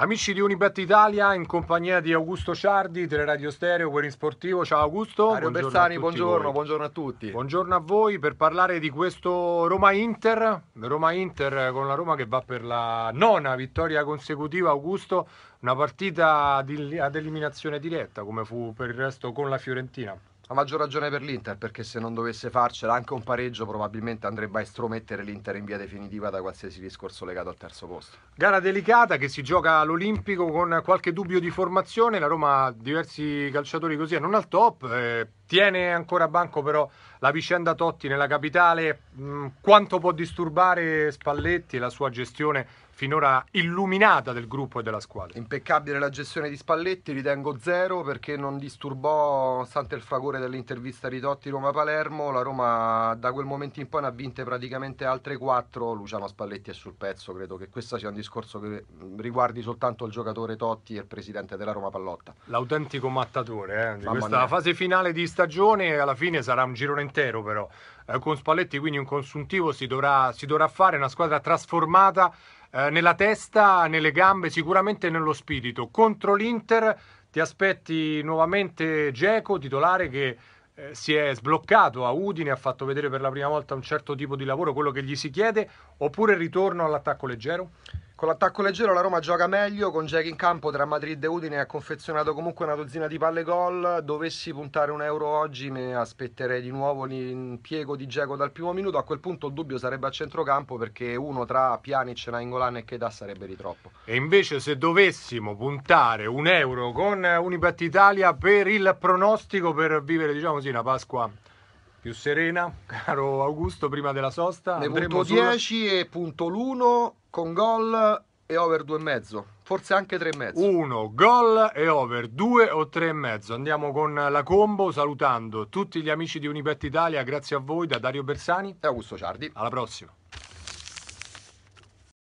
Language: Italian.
Amici di Unibet Italia, in compagnia di Augusto Ciardi, Teleradio Stereo, Querin Sportivo. Ciao Augusto. Mario buongiorno Bersani, buongiorno, buongiorno a tutti. Buongiorno a voi per parlare di questo Roma-Inter. Roma-Inter con la Roma che va per la nona vittoria consecutiva, Augusto. Una partita di, ad eliminazione diretta, come fu per il resto con la Fiorentina. A maggior ragione per l'Inter, perché se non dovesse farcela anche un pareggio, probabilmente andrebbe a estromettere l'Inter in via definitiva da qualsiasi discorso legato al terzo posto. Gara delicata che si gioca all'Olimpico con qualche dubbio di formazione. La Roma ha diversi calciatori così, non al top. Eh, Tiene ancora a banco però la vicenda Totti nella capitale, mh, mm, quanto può disturbare Spalletti e la sua gestione finora illuminata del gruppo e della squadra? Impeccabile la gestione di Spalletti, ritengo zero perché non disturbò, nonostante il fragore dell'intervista di Totti Roma-Palermo, la Roma da quel momento in poi ne ha vinte praticamente altre quattro, Luciano Spalletti è sul pezzo, credo che questo sia un discorso che mm, riguardi soltanto il giocatore Totti e il presidente della Roma Pallotta. L'autentico mattatore eh, di Mamma questa mia. fase finale di stagione, alla fine sarà un girone intero però, eh, con Spalletti quindi un consuntivo si dovrà, si dovrà fare, una squadra trasformata eh, nella testa, nelle gambe, sicuramente nello spirito. Contro l'Inter ti aspetti nuovamente Geco, titolare che eh, si è sbloccato a Udine, ha fatto vedere per la prima volta un certo tipo di lavoro, quello che gli si chiede, oppure ritorno all'attacco leggero? Con l'attacco leggero la Roma gioca meglio, con Jack in campo tra Madrid e Udine ha confezionato comunque una dozzina di palle gol, dovessi puntare un euro oggi mi aspetterei di nuovo l'impiego di Jack dal primo minuto, a quel punto il dubbio sarebbe a centrocampo perché uno tra Pjanic, Nainggolan e Kedah sarebbe di troppo. E invece se dovessimo puntare un euro con Unibat Italia per il pronostico per vivere diciamo così una Pasqua più serena, caro Augusto, prima della sosta. Ne punto 10 sulla... e punto l'1 con gol e over e mezzo, forse anche e mezzo. 1 gol e over 2 o e mezzo. Andiamo con la combo salutando tutti gli amici di Unibet Italia, grazie a voi da Dario Bersani e Augusto Ciardi. Alla prossima.